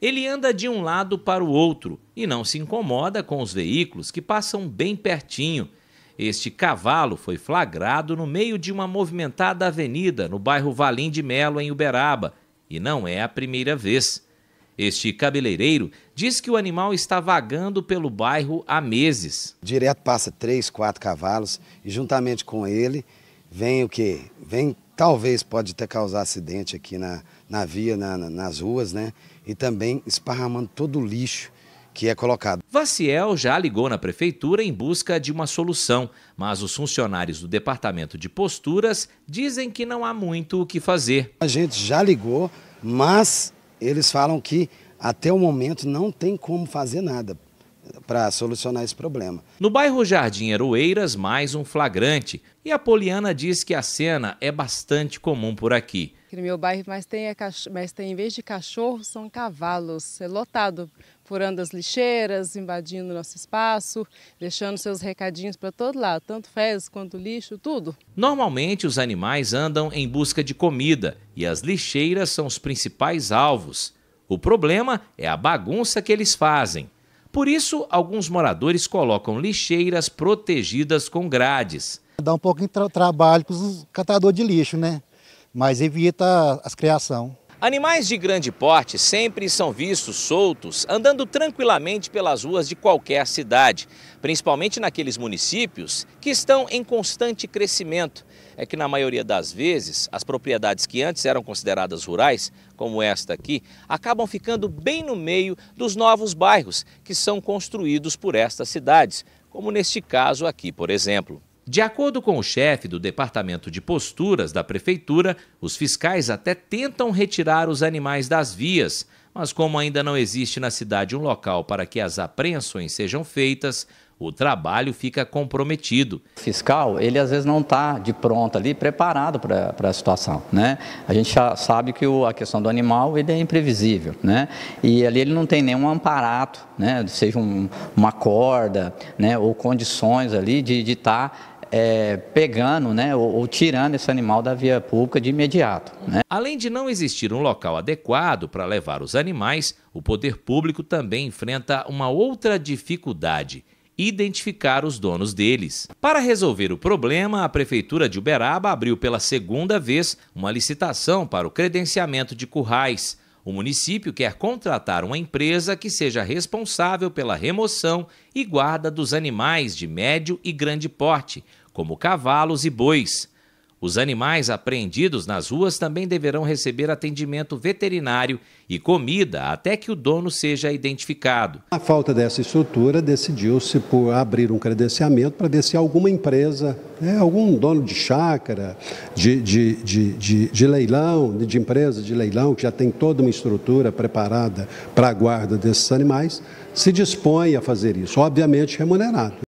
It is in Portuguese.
Ele anda de um lado para o outro e não se incomoda com os veículos que passam bem pertinho. Este cavalo foi flagrado no meio de uma movimentada avenida no bairro Valim de Melo, em Uberaba, e não é a primeira vez. Este cabeleireiro diz que o animal está vagando pelo bairro há meses. Direto passa três, quatro cavalos e juntamente com ele vem o quê? Vem talvez pode até causar acidente aqui na, na via, na, na, nas ruas, né? E também esparramando todo o lixo que é colocado. Vaciel já ligou na prefeitura em busca de uma solução, mas os funcionários do departamento de posturas dizem que não há muito o que fazer. A gente já ligou, mas eles falam que até o momento não tem como fazer nada, para solucionar esse problema. No bairro Jardim Eroeiras, mais um flagrante. E a Poliana diz que a cena é bastante comum por aqui. No meu bairro, mas tem, é mas tem em vez de cachorro, são cavalos. É lotado, furando as lixeiras, invadindo nosso espaço, deixando seus recadinhos para todo lado, tanto fezes quanto lixo, tudo. Normalmente, os animais andam em busca de comida e as lixeiras são os principais alvos. O problema é a bagunça que eles fazem. Por isso, alguns moradores colocam lixeiras protegidas com grades. Dá um pouquinho de tra trabalho para os catadores de lixo, né? Mas evita as criação. Animais de grande porte sempre são vistos soltos, andando tranquilamente pelas ruas de qualquer cidade, principalmente naqueles municípios que estão em constante crescimento. É que, na maioria das vezes, as propriedades que antes eram consideradas rurais, como esta aqui, acabam ficando bem no meio dos novos bairros que são construídos por estas cidades, como neste caso aqui, por exemplo. De acordo com o chefe do Departamento de Posturas da Prefeitura, os fiscais até tentam retirar os animais das vias, mas como ainda não existe na cidade um local para que as apreensões sejam feitas, o trabalho fica comprometido. O fiscal, ele às vezes não está de pronto ali, preparado para a situação, né? A gente já sabe que o, a questão do animal, ele é imprevisível, né? E ali ele não tem nenhum amparato, né? Seja um, uma corda, né? Ou condições ali de estar é, pegando né, ou, ou, tirando esse animal da via pública de imediato. Né? Além de não existir um local adequado para levar os animais, o poder público também enfrenta uma outra dificuldade. Identificar os donos deles. Para resolver o problema, a Prefeitura de Uberaba abriu pela segunda vez uma licitação para o credenciamento de currais. O município quer contratar uma empresa que seja responsável pela remoção e guarda dos animais de médio e grande porte, como cavalos e bois. Os animais apreendidos nas ruas também deverão receber atendimento veterinário e comida até que o dono seja identificado. A falta dessa estrutura decidiu-se por abrir um credenciamento para ver se alguma empresa, né, algum dono de chácara, de, de, de, de, de leilão, de empresa de leilão, que já tem toda uma estrutura preparada para a guarda desses animais, se dispõe a fazer isso, obviamente remunerado.